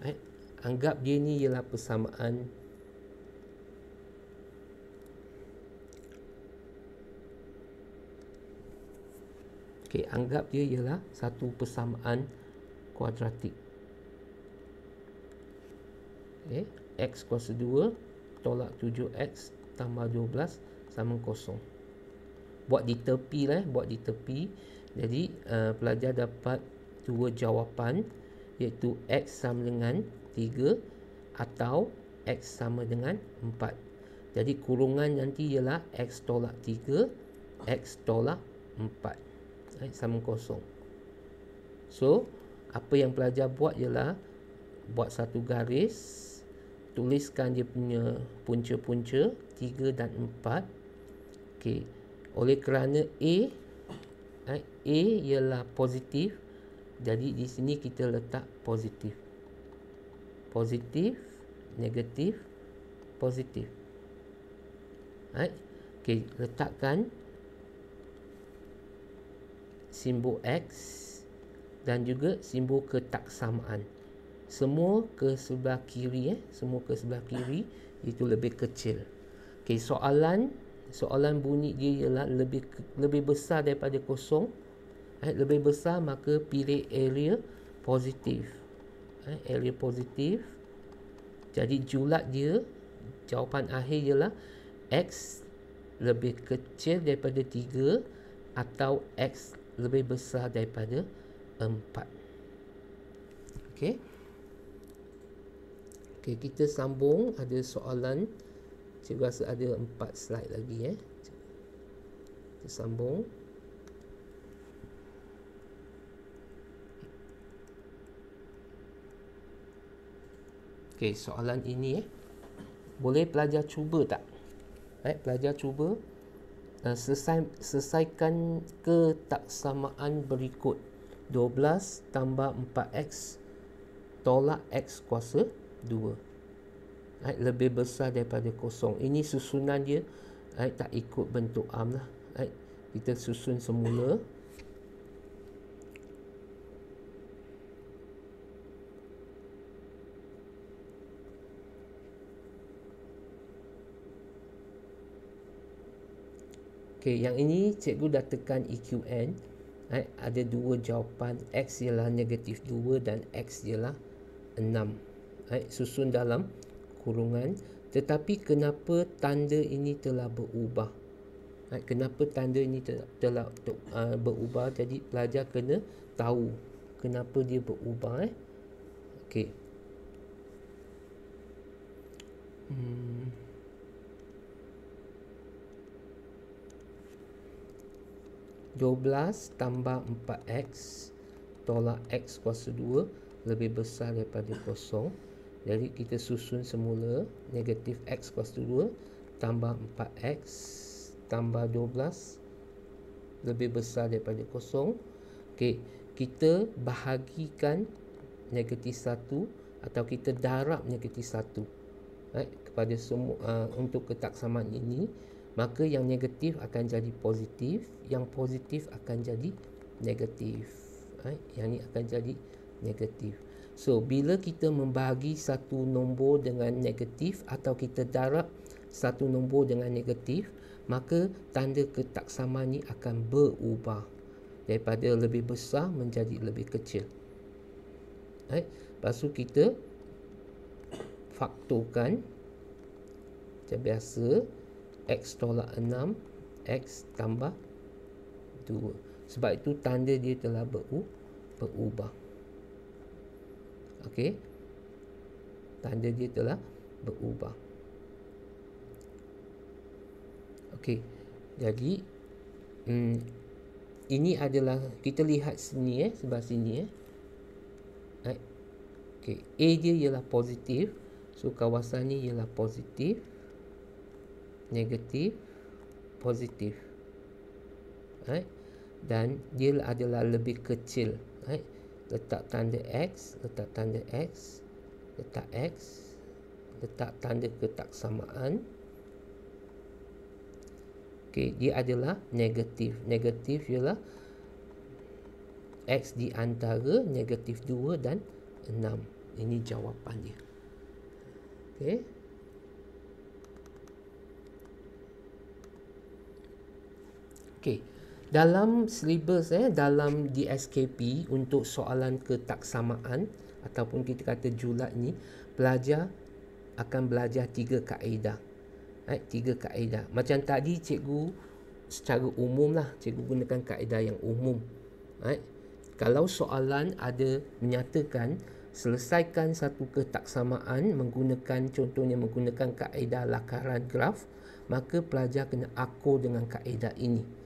Speaker 1: right? Eh, anggap dia ni ialah persamaan Okey, anggap dia ialah satu persamaan kuadratik. Okey, x kuasa 2 tolak 7x tambah 12 sama kosong. Buat di tepi lah, eh, buat di tepi. Jadi, uh, pelajar dapat dua jawapan iaitu x sama dengan 3 atau x sama dengan 4. Jadi, kurungan nanti ialah x tolak 3, x tolak 4. Right, sama kosong. So, apa yang pelajar buat ialah buat satu garis, tuliskan dia punya punca-punca 3 dan empat. Okay. Oleh kerana A right, eh, A ialah positif, jadi di sini kita letak positif. Positif, negatif, positif. Right. Okey, letakkan simbol X dan juga simbol ketaksamaan. Semua ke sebelah kiri eh, semua ke sebelah kiri itu lebih kecil. Okey, soalan soalan bunyi dia ialah lebih lebih besar daripada kosong. Eh, lebih besar maka pilih area positif. Eh, area positif. Jadi julat dia jawapan akhir ialah X lebih kecil daripada 3 atau X lebih besar daripada 4 Okay, okay kita sambung ada soalan. Cikgu rasa ada 4 slide lagi eh. Kita sambung. Okay, soalan ini eh. Boleh pelajar cuba tak? Eh, pelajar cuba dan eh, selesai, selesaikan ketaksamaan berikut 12 tambah 4x tolak x kuasa 2 right, lebih besar daripada kosong ini susunan dia right, tak ikut bentuk am lah right, kita susun semula Okey, yang ini cikgu dah tekan EQN. Eh, ada dua jawapan. X ialah negatif 2 dan X ialah 6. Eh, susun dalam kurungan. Tetapi kenapa tanda ini telah berubah? Eh, kenapa tanda ini telah, telah uh, berubah? Jadi pelajar kena tahu kenapa dia berubah. Eh? Okey. Hmm. 12 tambah 4x tolak x kuasa 2 lebih besar daripada kosong. Jadi kita susun semula negatif x kuasa 2 tambah 4x tambah 12 lebih besar daripada kosong. Okey, kita bahagikan negatif 1 atau kita darab negatif 1 right, kepada semua uh, untuk ketaksamaan ini maka yang negatif akan jadi positif yang positif akan jadi negatif right? yang ni akan jadi negatif so bila kita membahagi satu nombor dengan negatif atau kita darab satu nombor dengan negatif maka tanda ketaksaman ni akan berubah daripada lebih besar menjadi lebih kecil right? lepas tu kita faktorkan macam biasa X tolak 6 X tambah 2 Sebab itu tanda dia telah beru- berubah Okey Tanda dia telah berubah Okey Jadi hmm, Ini adalah Kita lihat sini eh sebab sini eh Okay. A dia ialah positif So kawasan ni ialah positif negatif, positif. Right? Dan dia adalah lebih kecil. Right? Letak tanda X, letak tanda X, letak X, letak tanda ketaksamaan. Okay, dia adalah negatif. Negatif ialah X di antara negatif 2 dan 6. Ini jawapan dia. Okay. Okey. Dalam syllabus eh dalam DSKP untuk soalan ketaksamaan ataupun kita kata julat ni pelajar akan belajar tiga kaedah. Eh, tiga kaedah. Macam tadi cikgu secara umum lah cikgu gunakan kaedah yang umum. Eh, kalau soalan ada menyatakan selesaikan satu ketaksamaan menggunakan contohnya menggunakan kaedah lakaran graf maka pelajar kena akur dengan kaedah ini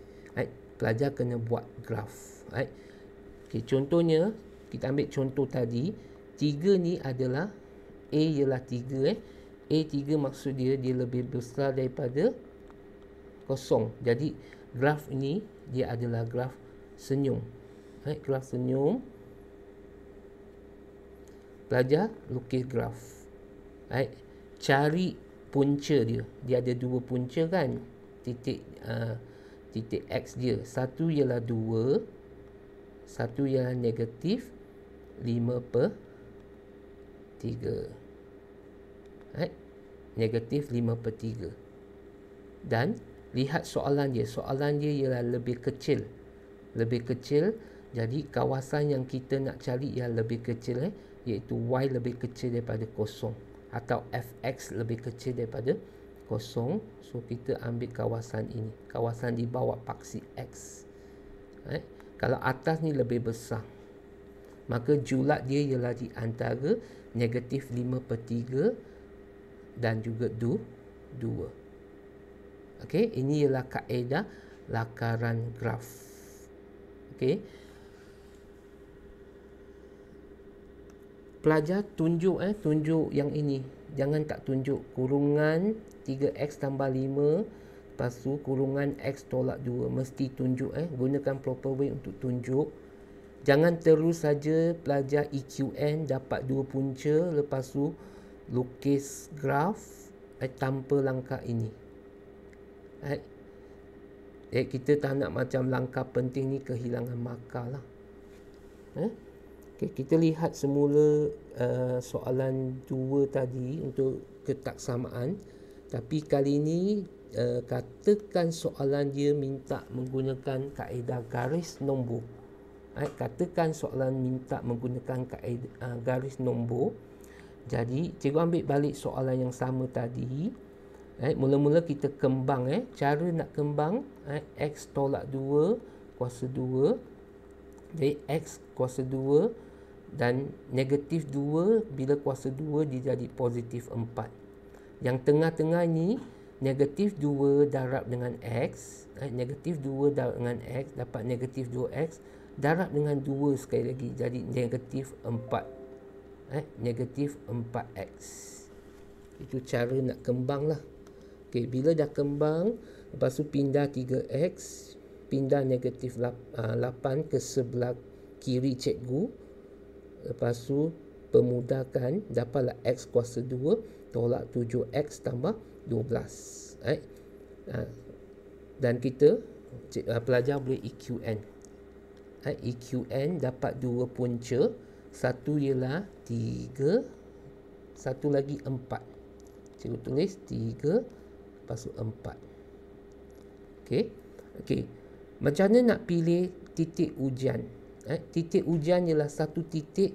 Speaker 1: pelajar kena buat graf right okey contohnya kita ambil contoh tadi 3 ni adalah a ialah 3 eh a 3 maksud dia dia lebih besar daripada kosong jadi graf ini dia adalah graf senyum right graf senyum pelajar lukis graf right cari punca dia dia ada dua punca kan titik uh, titik X dia. Satu ialah 2. Satu ialah negatif 5 per 3. Right? Negatif 5 per 3. Dan lihat soalan dia. Soalan dia ialah lebih kecil. Lebih kecil. Jadi kawasan yang kita nak cari yang lebih kecil eh, iaitu Y lebih kecil daripada kosong atau fx lebih kecil daripada kosong so kita ambil kawasan ini kawasan di bawah paksi X right? Eh, kalau atas ni lebih besar maka julat dia ialah di antara negatif 5 per 3 dan juga 2 ok ini ialah kaedah lakaran graf ok pelajar tunjuk eh tunjuk yang ini jangan tak tunjuk kurungan 3x tambah 5 lepas tu kurungan x tolak 2 mesti tunjuk eh gunakan proper way untuk tunjuk jangan terus saja pelajar EQN dapat dua punca lepas tu lukis graf eh, tanpa langkah ini eh, eh, kita tak nak macam langkah penting ni kehilangan makalah lah eh? Okay, kita lihat semula uh, soalan dua tadi untuk ketaksamaan. Tapi kali ini uh, katakan soalan dia minta menggunakan kaedah garis nombor. Right, eh, katakan soalan minta menggunakan kaedah, uh, garis nombor. Jadi cikgu ambil balik soalan yang sama tadi. Right, eh, mula-mula kita kembang. Eh. Cara nak kembang right, eh, x tolak 2 kuasa 2. Jadi x kuasa dan negatif 2 bila kuasa 2 dia jadi positif 4 yang tengah-tengah ni negatif 2 darab dengan x eh, negatif 2 darab dengan x dapat negatif 2x darab dengan 2 sekali lagi jadi negatif 4 eh, negatif 4x itu cara nak kembang lah okay, bila dah kembang lepas tu pindah 3x pindah negatif 8 ah, ke sebelah kiri cikgu Lepas tu pemudahkan dapatlah x kuasa 2 tolak 7x tambah 12. Right? Ha. Dan kita cik, uh, pelajar boleh EQN. Ha. EQN dapat dua punca. Satu ialah 3. Satu lagi 4. Cikgu tulis 3. Lepas tu 4. Okay. Okay. Macam mana nak pilih titik ujian? eh, titik ujian ialah satu titik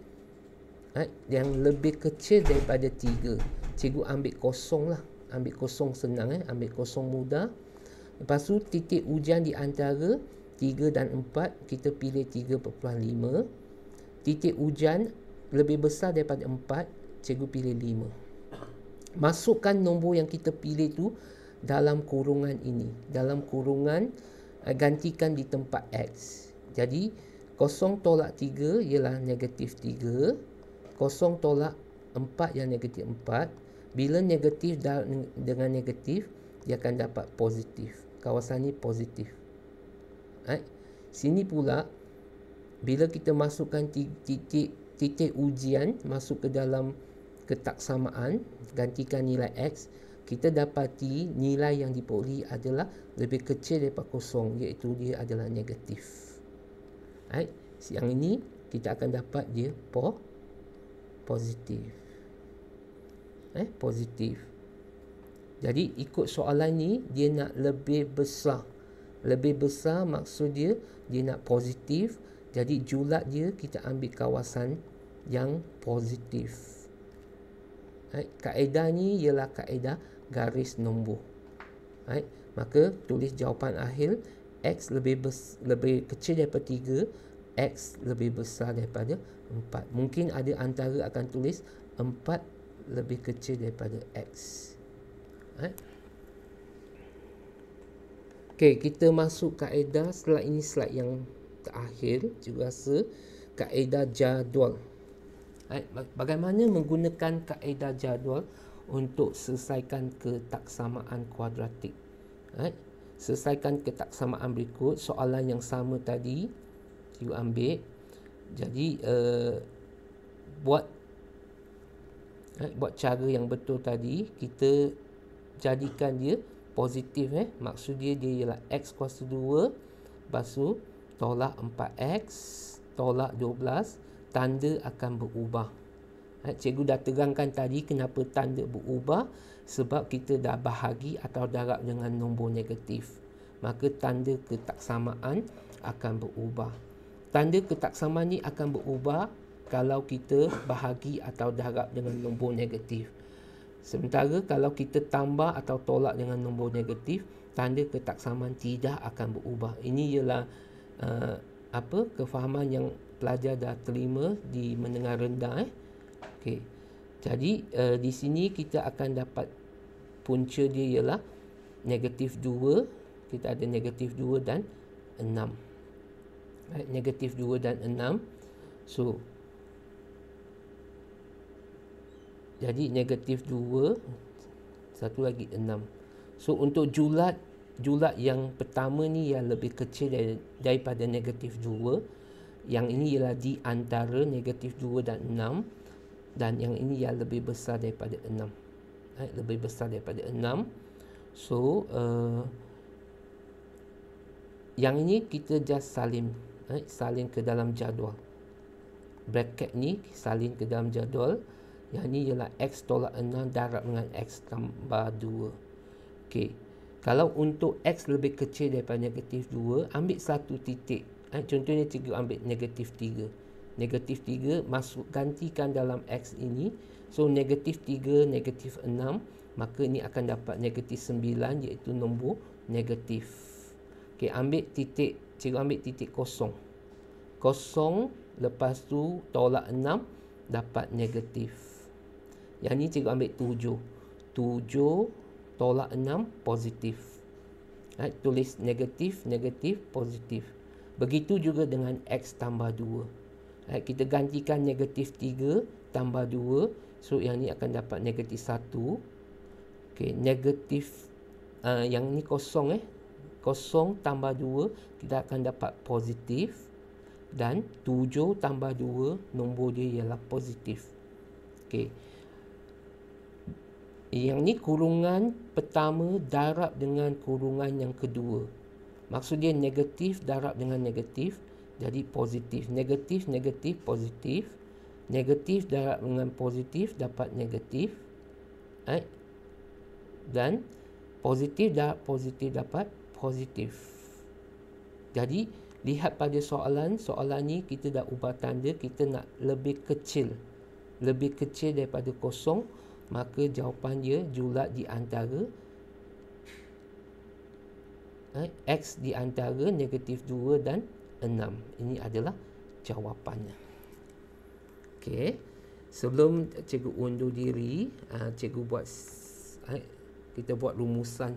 Speaker 1: eh, yang lebih kecil daripada tiga. Cikgu ambil kosong lah. Ambil kosong senang, eh. ambil kosong mudah. Lepas tu titik ujian di antara tiga dan empat kita pilih tiga lima. Titik ujian lebih besar daripada empat, cikgu pilih lima. Masukkan nombor yang kita pilih tu dalam kurungan ini. Dalam kurungan, eh, gantikan di tempat X. Jadi, kosong tolak tiga ialah negatif tiga kosong tolak empat yang negatif empat bila negatif dengan negatif dia akan dapat positif kawasan ni positif right? sini pula bila kita masukkan titik titik ujian masuk ke dalam ketaksamaan gantikan nilai X kita dapati nilai yang diperoleh adalah lebih kecil daripada kosong iaitu dia adalah negatif right? yang ini kita akan dapat dia po positif eh positif jadi ikut soalan ni dia nak lebih besar lebih besar maksud dia dia nak positif jadi julat dia kita ambil kawasan yang positif right? kaedah ni ialah kaedah garis nombor right? maka tulis jawapan akhir x lebih lebih kecil daripada 3 x lebih besar daripada 4 mungkin ada antara akan tulis 4 lebih kecil daripada x eh? Okey, kita masuk kaedah slide ini slide yang terakhir juga rasa kaedah jadual eh? bagaimana menggunakan kaedah jadual untuk selesaikan ketaksamaan kuadratik eh? selesaikan ketaksamaan berikut soalan yang sama tadi you ambil jadi uh, buat eh, buat cara yang betul tadi kita jadikan dia positif eh maksud dia dia ialah x kuasa 2 lepas tu tolak 4x tolak 12 tanda akan berubah eh, cikgu dah terangkan tadi kenapa tanda berubah sebab kita dah bahagi atau darab dengan nombor negatif maka tanda ketaksamaan akan berubah tanda ketaksamaan ni akan berubah kalau kita bahagi atau darab dengan nombor negatif sementara kalau kita tambah atau tolak dengan nombor negatif tanda ketaksamaan tidak akan berubah ini ialah uh, apa kefahaman yang pelajar dah terima di menengah rendah eh okey jadi uh, di sini kita akan dapat punca dia ialah negatif 2. Kita ada negatif 2 dan 6. Negatif right, 2 dan 6. So, jadi negatif 2, satu lagi 6. So, untuk julat, julat yang pertama ni yang lebih kecil daripada negatif 2. Yang ini ialah di antara negatif 2 dan 6 dan yang ini yang lebih besar daripada 6 right? lebih besar daripada 6 so uh, yang ini kita just salin right? salin ke dalam jadual bracket ni salin ke dalam jadual yang ini ialah x tolak 6 darab dengan x tambah 2 ok kalau untuk x lebih kecil daripada negatif 2 ambil satu titik right? contohnya cikgu ambil negatif 3 negatif 3 masuk gantikan dalam x ini so negatif 3 negatif 6 maka ini akan dapat negatif 9 iaitu nombor negatif ok ambil titik cikgu ambil titik kosong kosong lepas tu tolak 6 dapat negatif yang ni cikgu ambil 7 7 tolak 6 positif right, tulis negatif negatif positif begitu juga dengan x tambah 2 Right, eh, kita gantikan negatif 3 tambah 2. So, yang ni akan dapat negatif 1. Okay, negatif uh, yang ni kosong eh. Kosong tambah 2, kita akan dapat positif. Dan 7 tambah 2, nombor dia ialah positif. Okay. Yang ni kurungan pertama darab dengan kurungan yang kedua. Maksud dia negatif darab dengan Negatif. Jadi positif, negatif, negatif, positif. Negatif darab dengan positif dapat negatif. Right? Eh? Dan positif darab positif dapat positif. Jadi, lihat pada soalan. Soalan ni kita dah ubah tanda. Kita nak lebih kecil. Lebih kecil daripada kosong. Maka jawapan dia julat di antara. Right? Eh? X di antara negatif 2 dan enam. Ini adalah jawapannya. Okey. Sebelum cikgu undur diri, uh, cikgu buat uh, kita buat rumusan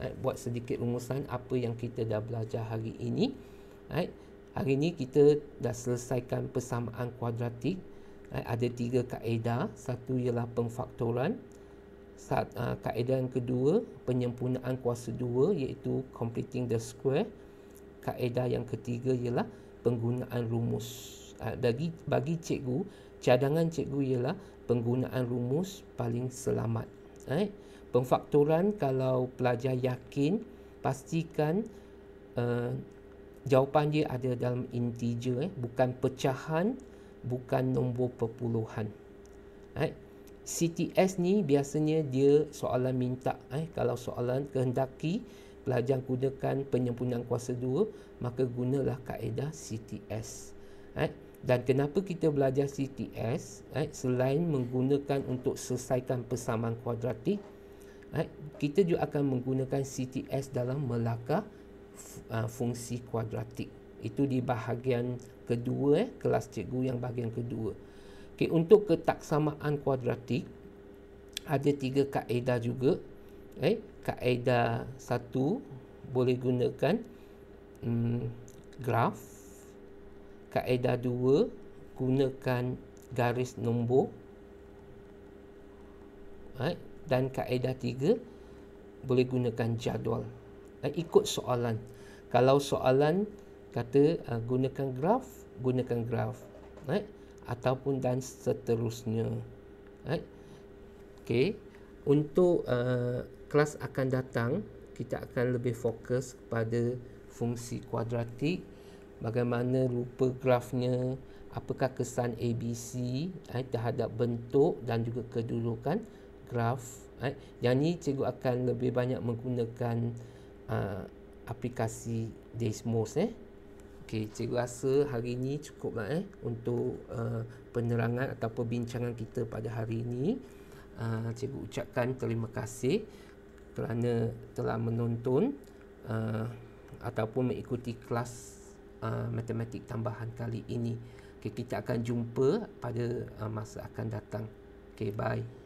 Speaker 1: uh, buat sedikit rumusan apa yang kita dah belajar hari ini. Uh, hari ini kita dah selesaikan persamaan kuadratik. Uh, ada tiga kaedah. Satu ialah pengfaktoran. Ah, kaedah yang kedua, penyempurnaan kuasa dua iaitu completing the square kaedah yang ketiga ialah penggunaan rumus ah, bagi bagi cikgu cadangan cikgu ialah penggunaan rumus paling selamat eh pemfaktoran kalau pelajar yakin pastikan uh, jawapan dia ada dalam integer eh bukan pecahan bukan nombor perpuluhan eh CTS ni biasanya dia soalan minta eh kalau soalan kehendaki pelajar gunakan penyempurnaan kuasa 2 maka gunalah kaedah CTS eh? dan kenapa kita belajar CTS eh? selain menggunakan untuk selesaikan persamaan kuadratik eh? kita juga akan menggunakan CTS dalam melakar eh, fungsi kuadratik itu di bahagian kedua eh? kelas cikgu yang bahagian kedua okay, untuk ketaksamaan kuadratik ada tiga kaedah juga eh, kaedah satu boleh gunakan um, graf kaedah dua gunakan garis nombor eh, dan kaedah tiga boleh gunakan jadual eh, ikut soalan kalau soalan kata uh, gunakan graf gunakan graf eh, ataupun dan seterusnya eh, Okay. Untuk uh, kelas akan datang kita akan lebih fokus kepada fungsi kuadratik bagaimana rupa grafnya apakah kesan ABC eh, terhadap bentuk dan juga kedudukan graf eh. yang ni cikgu akan lebih banyak menggunakan uh, aplikasi Desmos eh. ok cikgu rasa hari ni cukup lah eh, untuk uh, penerangan atau perbincangan kita pada hari ni uh, cikgu ucapkan terima kasih kerana telah menonton uh, ataupun mengikuti kelas uh, matematik tambahan kali ini. Okay, kita akan jumpa pada uh, masa akan datang. Okay, bye.